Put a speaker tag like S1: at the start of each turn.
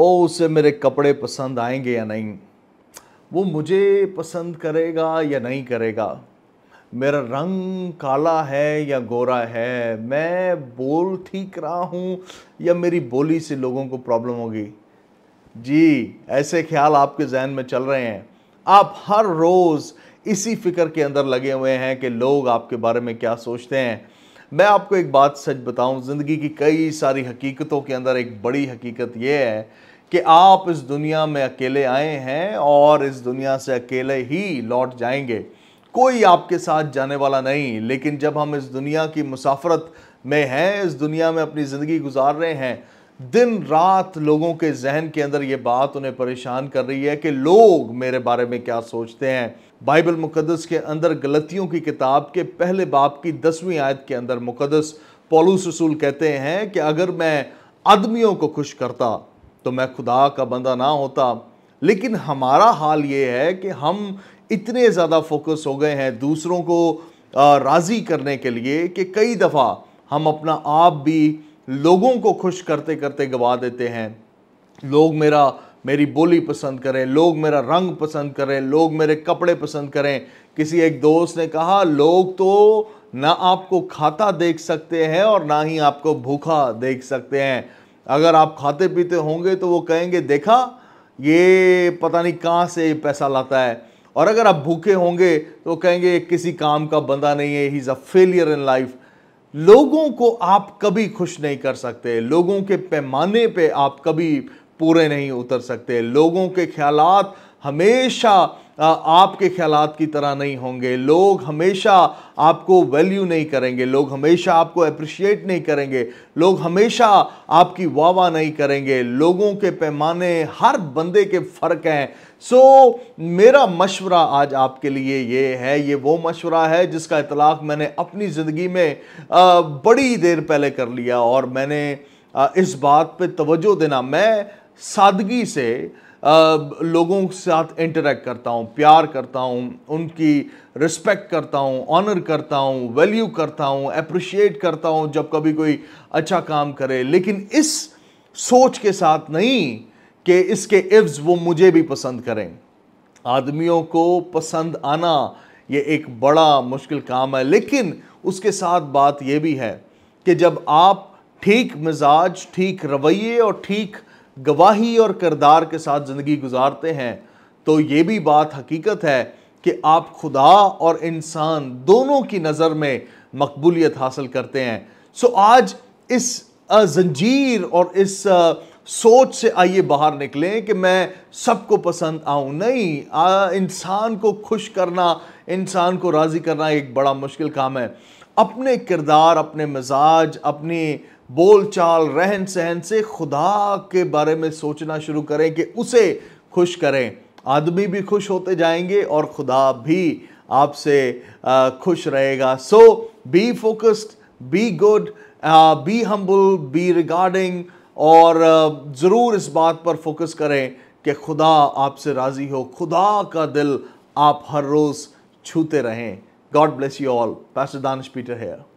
S1: ओ उसे मेरे कपड़े पसंद आएंगे या नहीं वो मुझे पसंद करेगा या नहीं करेगा मेरा रंग काला है या गोरा है मैं बोल ठीक रहा हूँ या मेरी बोली से लोगों को प्रॉब्लम होगी जी ऐसे ख्याल आपके जहन में चल रहे हैं आप हर रोज़ इसी फिक्र के अंदर लगे हुए हैं कि लोग आपके बारे में क्या सोचते हैं मैं आपको एक बात सच बताऊं ज़िंदगी की कई सारी हकीकतों के अंदर एक बड़ी हकीकत यह है कि आप इस दुनिया में अकेले आए हैं और इस दुनिया से अकेले ही लौट जाएंगे कोई आपके साथ जाने वाला नहीं लेकिन जब हम इस दुनिया की मुसाफरत में हैं इस दुनिया में अपनी ज़िंदगी गुजार रहे हैं दिन रात लोगों के जहन के अंदर ये बात उन्हें परेशान कर रही है कि लोग मेरे बारे में क्या सोचते हैं बाइबल मुकदस के अंदर गलतियों की किताब के पहले बाप की दसवीं आयत के अंदर मुकदस पोलूस रसूल कहते हैं कि अगर मैं आदमियों को खुश करता तो मैं खुदा का बंदा ना होता लेकिन हमारा हाल ये है कि हम इतने ज़्यादा फोकस हो गए हैं दूसरों को राज़ी करने के लिए कि कई दफ़ा हम अपना आप भी लोगों को खुश करते करते गवा देते हैं लोग मेरा मेरी बोली पसंद करें लोग मेरा रंग पसंद करें लोग मेरे कपड़े पसंद करें किसी एक दोस्त ने कहा लोग तो ना आपको खाता देख सकते हैं और ना ही आपको भूखा देख सकते हैं अगर आप खाते पीते होंगे तो वो कहेंगे देखा ये पता नहीं कहाँ से पैसा लाता है और अगर आप भूखे होंगे तो कहेंगे किसी काम का बंदा नहीं है he is a failure in life लोगों को आप कभी खुश नहीं कर सकते लोगों के पैमाने पे आप कभी पूरे नहीं उतर सकते लोगों के ख्यालात हमेशा आपके ख्याल की तरह नहीं होंगे लोग हमेशा आपको वैल्यू नहीं करेंगे लोग हमेशा आपको अप्रिशिएट नहीं करेंगे लोग हमेशा आपकी वाह वाह नहीं करेंगे लोगों के पैमाने हर बंदे के फ़र्क हैं सो so, मेरा मशवरा आज आपके लिए ये है ये वो मशवरा है जिसका इतलाक़ मैंने अपनी ज़िंदगी में बड़ी देर पहले कर लिया और मैंने इस बात पे तवज्जो देना मैं सादगी से लोगों के साथ इंटरेक्ट करता हूँ प्यार करता हूँ उनकी रिस्पेक्ट करता हूँ ऑनर करता हूँ वैल्यू करता हूँ अप्रिशिएट करता हूँ जब कभी कोई अच्छा काम करे लेकिन इस सोच के साथ नहीं कि इसके इव्स वो मुझे भी पसंद करें आदमियों को पसंद आना ये एक बड़ा मुश्किल काम है लेकिन उसके साथ बात ये भी है कि जब आप ठीक मिजाज ठीक रवैये और ठीक गवाही और करदार के साथ ज़िंदगी गुजारते हैं तो ये भी बात हकीकत है कि आप खुदा और इंसान दोनों की नज़र में मकबूलियत हासिल करते हैं सो आज इस जंजीर और इस सोच से आइए बाहर निकलें कि मैं सबको पसंद आऊं नहीं इंसान को खुश करना इंसान को राज़ी करना एक बड़ा मुश्किल काम है अपने किरदार अपने मिजाज अपनी बोल चाल रहन सहन से खुदा के बारे में सोचना शुरू करें कि उसे खुश करें आदमी भी खुश होते जाएंगे और खुदा भी आपसे खुश रहेगा so be focused be good be humble be regarding और ज़रूर इस बात पर फोकस करें कि खुदा आपसे राज़ी हो खुदा का दिल आप हर रोज़ छूते रहें God bless you all pastor Danish Peter hair